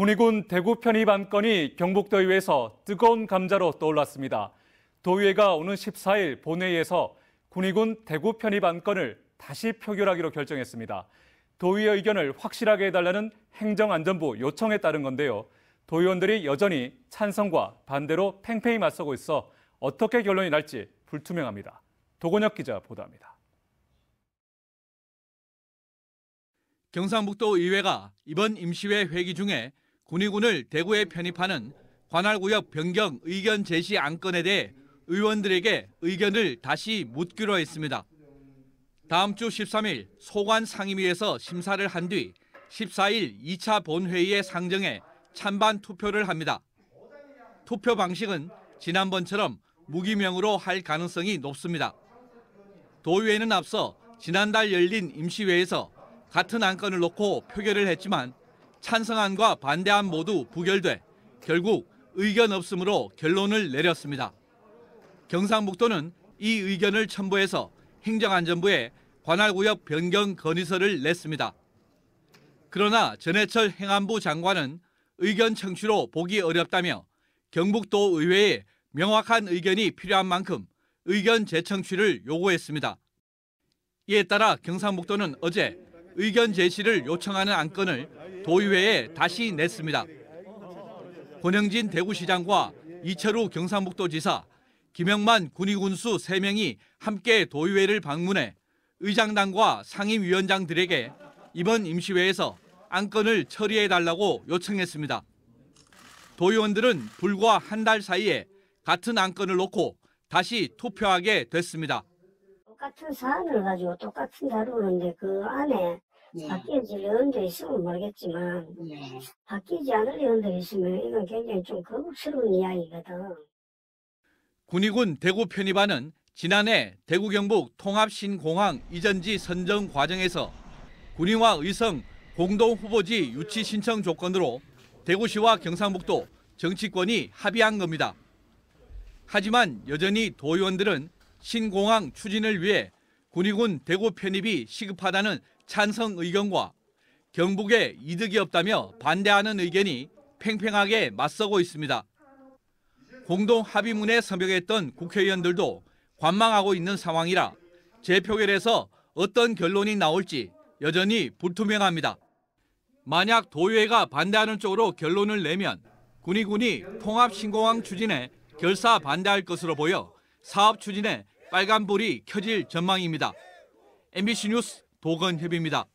군의군 대구 편입 안건이 경북도의회에서 뜨거운 감자로 떠올랐습니다. 도의회가 오는 14일 본회의에서 군의군 대구 편입 안건을 다시 표결하기로 결정했습니다. 도의회 의견을 확실하게 해달라는 행정안전부 요청에 따른 건데요. 도의원들이 여전히 찬성과 반대로 팽팽히 맞서고 있어 어떻게 결론이 날지 불투명합니다. 도건혁 기자 보도합니다. 경상북도 의회가 이번 임시회 회기 중에 군위군을 대구에 편입하는 관할구역 변경 의견 제시 안건에 대해 의원들에게 의견을 다시 묻기로 했습니다. 다음 주 13일 소관 상임위에서 심사를 한 뒤 14일 2차 본회의에 상정해 찬반 투표를 합니다. 투표 방식은 지난번처럼 무기명으로 할 가능성이 높습니다. 도의회는 앞서 지난달 열린 임시회에서 같은 안건을 놓고 표결을 했지만 찬성안과 반대안 모두 부결돼 결국 의견 없음으로 결론을 내렸습니다. 경상북도는 이 의견을 첨부해서 행정안전부에 관할구역 변경 건의서를 냈습니다. 그러나 전해철 행안부 장관은 의견 청취로 보기 어렵다며 경북도 의회에 명확한 의견이 필요한 만큼 의견 재청취를 요구했습니다. 이에 따라 경상북도는 어제 의견 제시를 요청하는 안건을 도의회에 다시 냈습니다. 권영진 대구시장과 이철우 경상북도지사, 김영만 군의군수 3명이 함께 도의회를 방문해 의장단과 상임위원장들에게 이번 임시회에서 안건을 처리해달라고 요청했습니다. 도의원들은 불과 한 달 사이에 같은 안건을 놓고 다시 투표하게 됐습니다. 똑같은 사안을 가지고 똑같은 다루는데 그 안에 네. 바뀌어질 의원도 있으면 모르겠지만 네. 바뀌지 않을 의원도 있으면 이건 굉장히 좀 거북스러운 이야기거든. 군의군 대구 편입안은 지난해 대구 경북 통합신공항 이전지 선정 과정에서 군의와 의성 공동 후보지 유치 신청 조건으로 대구시와 경상북도 정치권이 합의한 겁니다. 하지만 여전히 도의원들은 신공항 추진을 위해 군위군 대구 편입이 시급하다는 찬성 의견과 경북에 이득이 없다며 반대하는 의견이 팽팽하게 맞서고 있습니다. 공동 합의문에 서명했던 국회의원들도 관망하고 있는 상황이라 재표결에서 어떤 결론이 나올지 여전히 불투명합니다. 만약 도의회가 반대하는 쪽으로 결론을 내면 군의군이 통합신공항 추진에 결사 반대할 것으로 보여 사업 추진에 빨간불이 켜질 전망입니다. MBC 뉴스 도건협입니다.